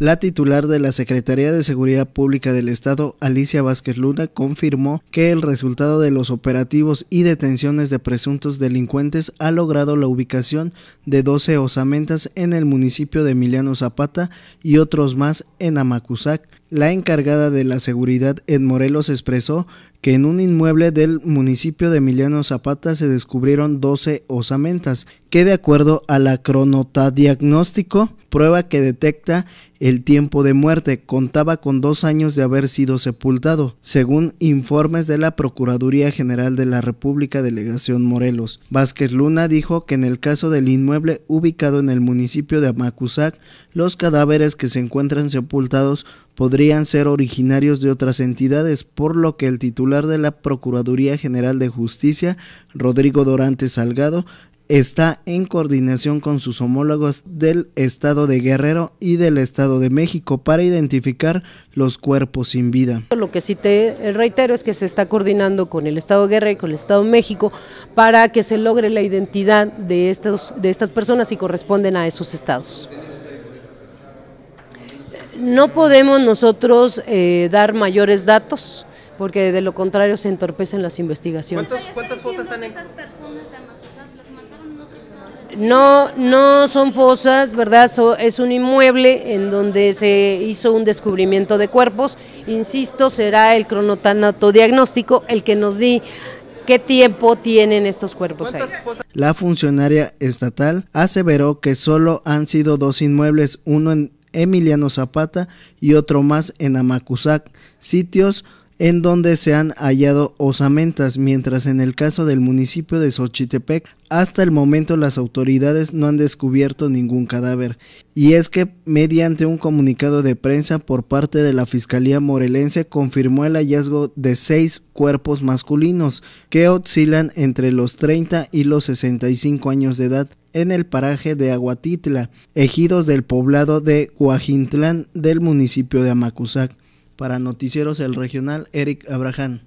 La titular de la Secretaría de Seguridad Pública del Estado, Alicia Vázquez Luna, confirmó que el resultado de los operativos y detenciones de presuntos delincuentes ha logrado la ubicación de 12 osamentas en el municipio de Emiliano Zapata y otros más en Amacuzac, la encargada de la seguridad en Morelos expresó que en un inmueble del municipio de Emiliano Zapata se descubrieron 12 osamentas, que de acuerdo a la diagnóstico, prueba que detecta el tiempo de muerte, contaba con dos años de haber sido sepultado, según informes de la Procuraduría General de la República Delegación Morelos. Vázquez Luna dijo que en el caso del inmueble ubicado en el municipio de Amacuzac, los cadáveres que se encuentran sepultados podrían ser originarios de otras entidades, por lo que el titular de la Procuraduría General de Justicia, Rodrigo Dorantes Salgado, está en coordinación con sus homólogos del Estado de Guerrero y del Estado de México para identificar los cuerpos sin vida. Lo que sí te reitero es que se está coordinando con el Estado de Guerrero y con el Estado de México para que se logre la identidad de, estos, de estas personas y corresponden a esos estados. No podemos nosotros eh, dar mayores datos porque de lo contrario se entorpecen las investigaciones. ¿Cuántas, fosas esas personas No, no son fosas, ¿verdad? es un inmueble en donde se hizo un descubrimiento de cuerpos. Insisto, será el cronotanato diagnóstico el que nos di qué tiempo tienen estos cuerpos ahí. La funcionaria estatal aseveró que solo han sido dos inmuebles, uno en Emiliano Zapata y otro más en Amacuzac, sitios en donde se han hallado osamentas, mientras en el caso del municipio de Xochitepec, hasta el momento las autoridades no han descubierto ningún cadáver. Y es que, mediante un comunicado de prensa por parte de la Fiscalía Morelense, confirmó el hallazgo de seis cuerpos masculinos, que oscilan entre los 30 y los 65 años de edad, en el paraje de Aguatitla, ejidos del poblado de Coajintlán del municipio de Amacuzac. Para Noticieros El Regional, Eric Abraham.